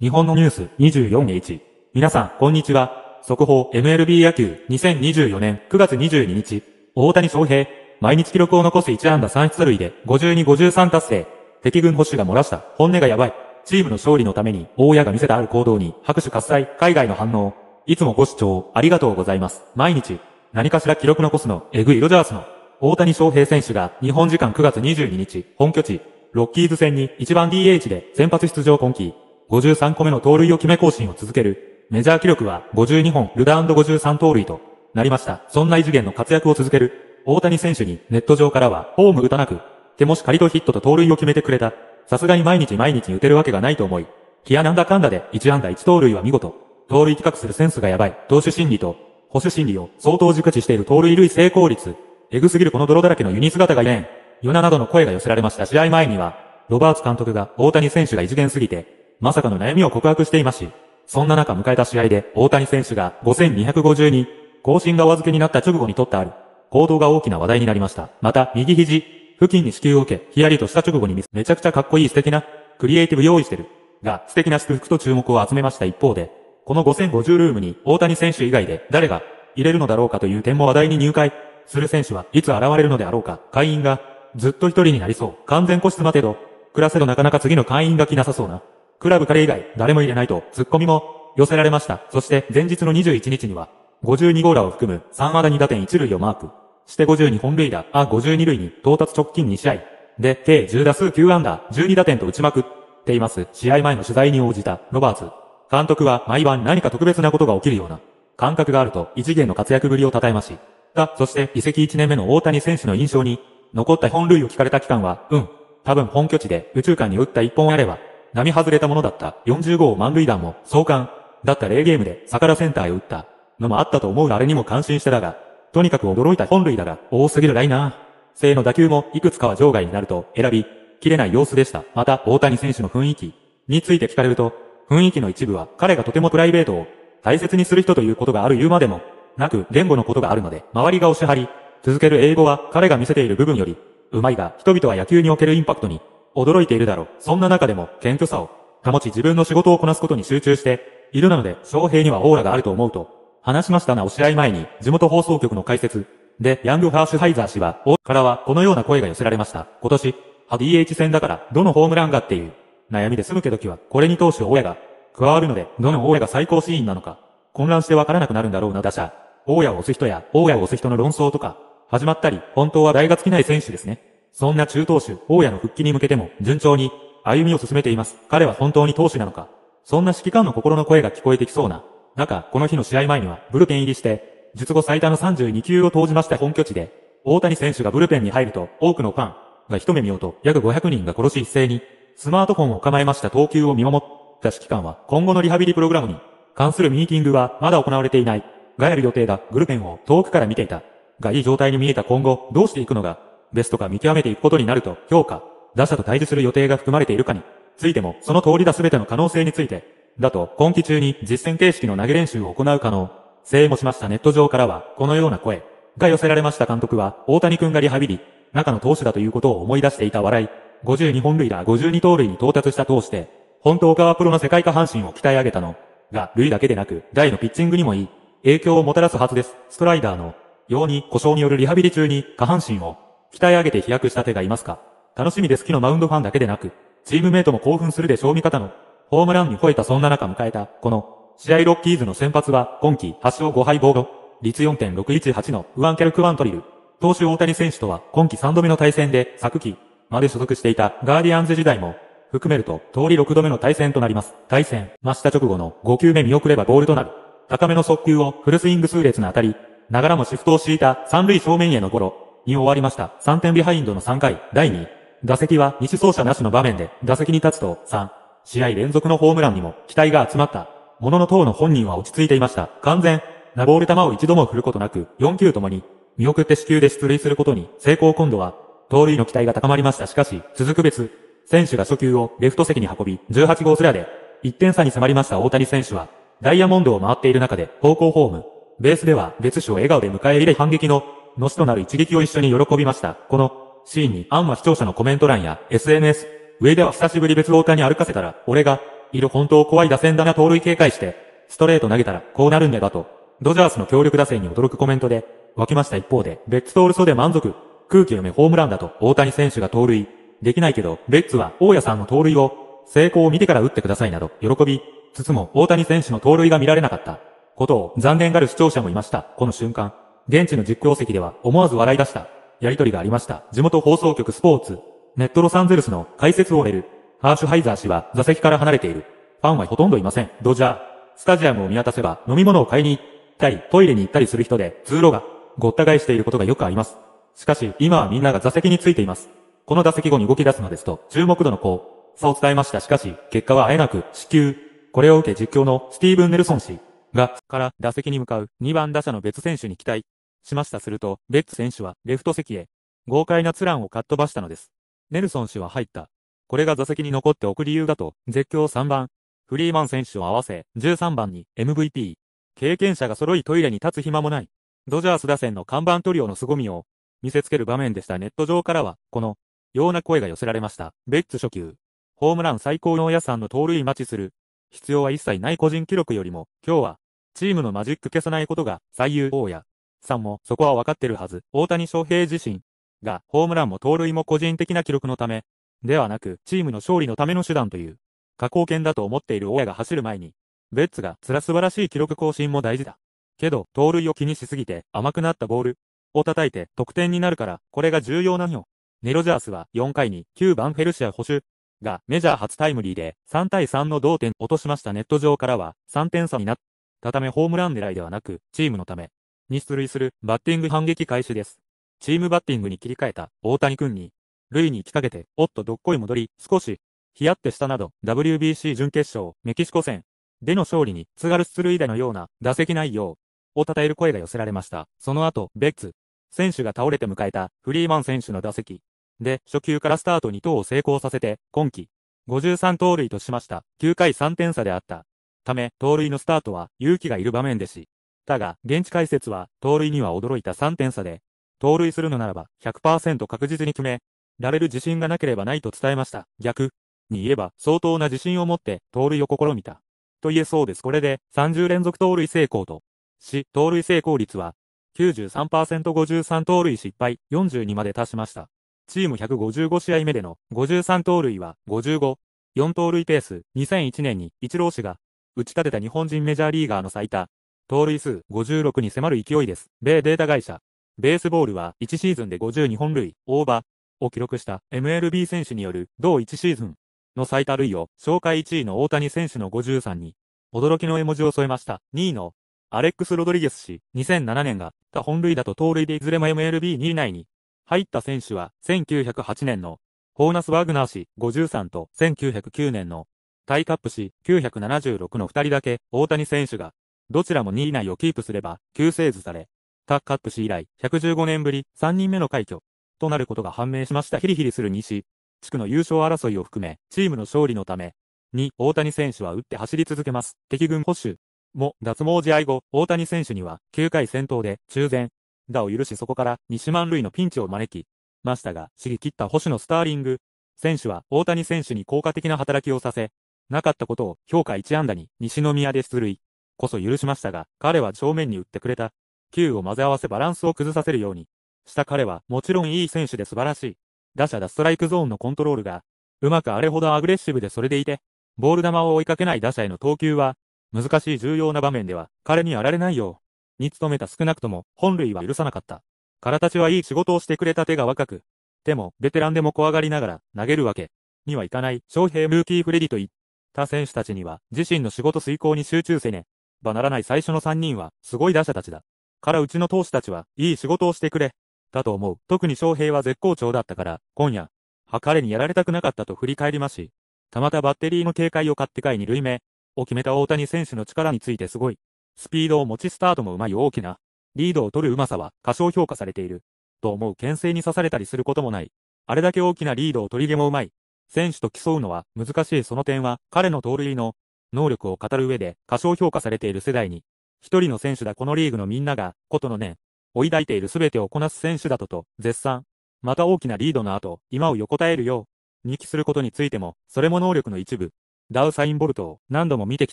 日本のニュース 24H。皆さん、こんにちは。速報 MLB 野球2024年9月22日。大谷翔平、毎日記録を残す1安打3出塁で52-53達成。敵軍保守が漏らした本音がやばい。チームの勝利のために、大家が見せたある行動に拍手喝采、海外の反応。いつもご視聴ありがとうございます。毎日、何かしら記録残すの、エグいロジャースの、大谷翔平選手が日本時間9月22日、本拠地、ロッキーズ戦に1番 DH で先発出場今季、53個目の盗塁を決め更新を続ける。メジャー記録は52本、ルダ &53 盗塁となりました。そんな異次元の活躍を続ける。大谷選手にネット上からは、ホーム打たなく、手もし仮とヒットと盗塁を決めてくれた。さすがに毎日毎日打てるわけがないと思い。キアなんだかんだで1安打1盗塁は見事。盗塁企画するセンスがやばい。投手心理と、保守心理を相当熟知している盗塁類成功率。エグすぎるこの泥だらけのユニ姿がいえん。ヨナなどの声が寄せられました。試合前には、ロバーツ監督が大谷選手が異次元すぎて、まさかの悩みを告白していますし、そんな中迎えた試合で、大谷選手が5252、更新がお預けになった直後に取ったある、行動が大きな話題になりました。また、右肘、付近に支給を受け、ヒヤリとした直後にめちゃくちゃかっこいい素敵な、クリエイティブ用意してる、が、素敵な祝福と注目を集めました一方で、この5050ルームに、大谷選手以外で、誰が、入れるのだろうかという点も話題に入会、する選手はいつ現れるのであろうか、会員が、ずっと一人になりそう、完全個室待てど、暮らせどなかなか次の会員が来なさそうな、クラブ彼以外、誰も入れないと、ツッコミも、寄せられました。そして、前日の21日には、52号ラを含む、3和田2打点1塁をマーク。して52本塁打、あ52塁に、到達直近2試合。で、計10打数9安打、12打点と打ちまくっています。試合前の取材に応じた、ロバーツ。監督は、毎晩何か特別なことが起きるような、感覚があると、異次元の活躍ぶりを称えまし。が、そして、移籍1年目の大谷選手の印象に、残った本塁を聞かれた期間は、うん、多分本拠地で、宇宙間に打った一本あれば、並外れたものだった40号満塁弾も相関だった0ゲームで逆らセンターへ打ったのもあったと思うあれにも感心しただが、とにかく驚いた本塁だが多すぎるライナー性の打球もいくつかは場外になると選び切れない様子でした。また大谷選手の雰囲気について聞かれると、雰囲気の一部は彼がとてもプライベートを大切にする人ということがある言うまでもなく言語のことがあるので、周りが押し張り、続ける英語は彼が見せている部分より、うまいが、人々は野球におけるインパクトに、驚いているだろう。そんな中でも、謙虚さを保ち自分の仕事をこなすことに集中して、いるなので、翔平にはオーラがあると思うと、話しましたなお試合前に、地元放送局の解説、で、ヤング・ハーシュハイザー氏は、お、からは、このような声が寄せられました。今年、は DH 戦だから、どのホームランがっていう、悩みで済むけどきは、これに投手親が、加わるので、どの親が最高シーンなのか、混乱してわからなくなるんだろうな打者、大家を押す人や、大家を押す人の論争とか、始まったり、本当は大が尽きない選手ですね。そんな中投手、大谷の復帰に向けても、順調に、歩みを進めています。彼は本当に投手なのか。そんな指揮官の心の声が聞こえてきそうな。中、この日の試合前には、ブルペン入りして、術後最多の32球を投じました本拠地で、大谷選手がブルペンに入ると、多くのファンが一目見ようと、約500人が殺し一斉に、スマートフォンを構えました投球を見守った指揮官は、今後のリハビリプログラムに関するミーティングはまだ行われていない、がやる予定だ、ブルペンを遠くから見ていた、がいい状態に見えた今後、どうしていくのがベストか見極めていくことになると、評価、打者と対峙する予定が含まれているかに、ついても、その通りだ全ての可能性について、だと、今季中に実践形式の投げ練習を行う可能、性もしましたネット上からは、このような声、が寄せられました監督は、大谷くんがリハビリ、中の投手だということを思い出していた笑い、52本塁打52盗塁に到達した投手で、本当川プロの世界下半身を鍛え上げたの、が、塁だけでなく、大のピッチングにもいい、影響をもたらすはずです。ストライダーの、ように故障によるリハビリ中に下半身を鍛え上げて飛躍した手がいますか楽しみで好きのマウンドファンだけでなく、チームメイトも興奮するでしょう味方の、ホームランに吠えたそんな中迎えた、この、試合ロッキーズの先発は、今季8勝5敗防御、率4.618のウアンケルクワントリル。投手大谷選手とは、今季3度目の対戦で、昨季、まで所属していたガーディアンズ時代も、含めると、通り6度目の対戦となります。対戦、増した直後の5球目見送ればボールとなる。高めの速球をフルスイング数列の当たり、ながらもシフトを敷いた三塁正面へのゴロ、に終わりました。3点ビハインドの3回、第2打席は西走者なしの場面で打席に立つと3試合連続のホームランにも期待が集まった。ものの当の本人は落ち着いていました。完全なボール球を一度も振ることなく4球ともに見送って死球で出塁することに成功今度は盗塁の期待が高まりました。しかし続く別選手が初球をレフト席に運び18号スラで1点差に迫りました大谷選手はダイヤモンドを回っている中で、方向ホーム、ベースでは別種を笑顔で迎え入れ反撃ののしとなる一撃を一緒に喜びました。この、シーンに、アンは視聴者のコメント欄や、SNS、上では久しぶり別ウォーターに歩かせたら、俺が、いる本当怖い打線だな盗塁警戒して、ストレート投げたら、こうなるんだだと、ドジャースの強力打線に驚くコメントで、湧きました一方で、ベッツ通るルソで満足、空気読めホームランだと、大谷選手が盗塁、できないけど、ベッツは、大家さんの盗塁を、成功を見てから打ってくださいなど、喜び、つつも、大谷選手の盗塁が見られなかった、ことを、残念がる視聴者もいました。この瞬間、現地の実況席では思わず笑い出した。やりとりがありました。地元放送局スポーツ。ネットロサンゼルスの解説を得る。ハーシュハイザー氏は座席から離れている。ファンはほとんどいません。ドジャー。スタジアムを見渡せば飲み物を買いに行ったり、トイレに行ったりする人で、通路がごった返していることがよくあります。しかし、今はみんなが座席についています。この打席後に動き出すのですと、注目度の高さを伝えました。しかし、結果はあえなく、死球。これを受け実況のスティーブン・ネルソン氏が、から打席に向かう2番打者の別選手に期待しました。すると、ベッツ選手はレフト席へ、豪快なツランをかっ飛ばしたのです。ネルソン氏は入った。これが座席に残っておく理由だと、絶叫3番、フリーマン選手を合わせ、13番に MVP。経験者が揃いトイレに立つ暇もない。ドジャース打線の看板トリオの凄みを見せつける場面でした。ネット上からは、この、ような声が寄せられました。ベッツ初級。ホームラン最高の野さんの盗塁待ちする。必要は一切ない個人記録よりも、今日は、チームのマジック消さないことが最優王や、さんもそこはわかってるはず。大谷翔平自身がホームランも盗塁も個人的な記録のためではなくチームの勝利のための手段という加工権だと思っている親が走る前にベッツがつら素晴らしい記録更新も大事だ。けど盗塁を気にしすぎて甘くなったボールを叩いて得点になるからこれが重要なのよ。ネロジャースは4回に9番フェルシア補修がメジャー初タイムリーで3対3の同点落としましたネット上からは3点差になったためホームラン狙いではなくチームのために出塁するバッティング反撃開始です。チームバッティングに切り替えた大谷君に、塁に行きかけて、おっとどっこい戻り、少し、ヒヤッてしたなど、WBC 準決勝、メキシコ戦、での勝利に、津軽出塁でのような打席内容を称える声が寄せられました。その後、ベッツ、選手が倒れて迎えたフリーマン選手の打席。で、初球からスタート2投を成功させて、今季、53盗塁としました。9回3点差であった。ため、盗塁のスタートは勇気がいる場面でし、だが、現地解説は、盗塁には驚いた3点差で、盗塁するのならば100%確実に決め、られる自信がなければないと伝えました。逆に言えば、相当な自信を持って、盗塁を試みた。と言えそうです。これで、30連続盗塁成功と、し、盗塁成功率は、93%53 盗塁失敗、42まで達しました。チーム155試合目での53盗塁は55、4盗塁ペース、2001年に一郎氏が打ち立てた日本人メジャーリーガーの最多盗塁数56に迫る勢いです。米データ会社。ベースボールは1シーズンで52本塁、大場を記録した MLB 選手による同1シーズンの最多類を紹介1位の大谷選手の53に驚きの絵文字を添えました。2位のアレックス・ロドリゲス氏、2007年が他本塁打と盗塁でいずれも MLB2 位内に入った選手は1908年のホーナス・ワグナー氏53と1909年のタイカップ氏976の2人だけ大谷選手がどちらも2位以内をキープすれば、急成図され、タッカップ氏以来、115年ぶり、3人目の快挙、となることが判明しました。ヒリヒリする西、地区の優勝争いを含め、チームの勝利のため、に、大谷選手は打って走り続けます。敵軍保守も、脱毛試合後、大谷選手には、9回戦闘で、中前、打を許しそこから、西満塁のピンチを招き、ましたが、刺激切った保守のスターリング、選手は、大谷選手に効果的な働きをさせ、なかったことを、評価1安打に、西宮で出塁。こそ許しましたが、彼は正面に打ってくれた。球を混ぜ合わせバランスを崩させるように。した彼は、もちろんいい選手で素晴らしい。打者だストライクゾーンのコントロールが、うまくあれほどアグレッシブでそれでいて、ボール球を追いかけない打者への投球は、難しい重要な場面では、彼にやられないよう、に努めた少なくとも、本類は許さなかった。からたちはいい仕事をしてくれた手が若く、手も、ベテランでも怖がりながら、投げるわけ、にはいかない、翔平ムーキーフレディといった選手たちには、自身の仕事遂行に集中せね、ばならない最初の3人は、すごい打者たちだ。からうちの投手たちは、いい仕事をしてくれ。だと思う。特に翔平は絶好調だったから、今夜、は彼にやられたくなかったと振り返りますし、たまたバッテリーの警戒を買ってい二塁目を決めた大谷選手の力についてすごい。スピードを持ちスタートもうまい大きな、リードを取るうまさは過小評価されている。と思う牽制に刺されたりすることもない。あれだけ大きなリードを取り毛もうまい。選手と競うのは難しいその点は彼の盗塁の能力を語る上で過小評価されている世代に、一人の選手だこのリーグのみんなが、ことの念、を抱いている全てをこなす選手だとと、絶賛。また大きなリードの後、今を横たえるよう、に期することについても、それも能力の一部。ダウサインボルトを何度も見てき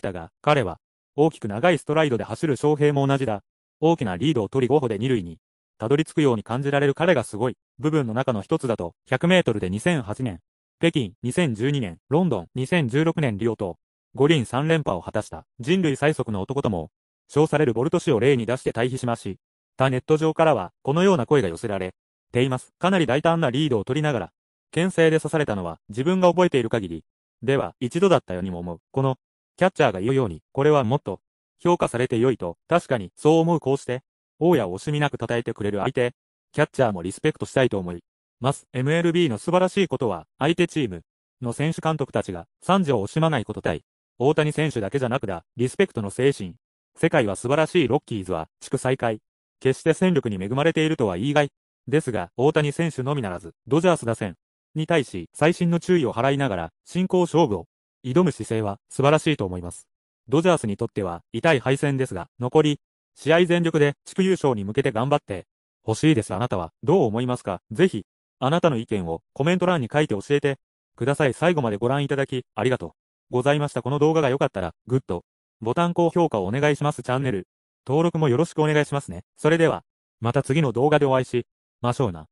たが、彼は、大きく長いストライドで走る翔平も同じだ。大きなリードを取り5歩で2塁に、たどり着くように感じられる彼がすごい、部分の中の一つだと、100メートルで2008年、北京2012年、ロンドン2016年リオと、五輪三連覇を果たした人類最速の男とも、称されるボルト氏を例に出して対比しまし、他ネット上からはこのような声が寄せられています。かなり大胆なリードを取りながら、牽制で刺されたのは自分が覚えている限り、では一度だったようにも思う。この、キャッチャーが言うように、これはもっと、評価されて良いと、確かにそう思うこうして、大家を惜しみなく叩いてくれる相手、キャッチャーもリスペクトしたいと思います。MLB の素晴らしいことは、相手チームの選手監督たちが惨事を惜しまないこと対、大谷選手だけじゃなくだ、リスペクトの精神。世界は素晴らしいロッキーズは、地区再開。決して戦力に恵まれているとは言いがい。ですが、大谷選手のみならず、ドジャース打線に対し、最新の注意を払いながら、進行勝負を挑む姿勢は素晴らしいと思います。ドジャースにとっては痛い敗戦ですが、残り、試合全力で地区優勝に向けて頑張って欲しいです。あなたはどう思いますかぜひ、あなたの意見をコメント欄に書いて教えてください。最後までご覧いただき、ありがとう。ございました。この動画が良かったら、グッド、ボタン高評価をお願いします。チャンネル、登録もよろしくお願いしますね。それでは、また次の動画でお会いしましょうな。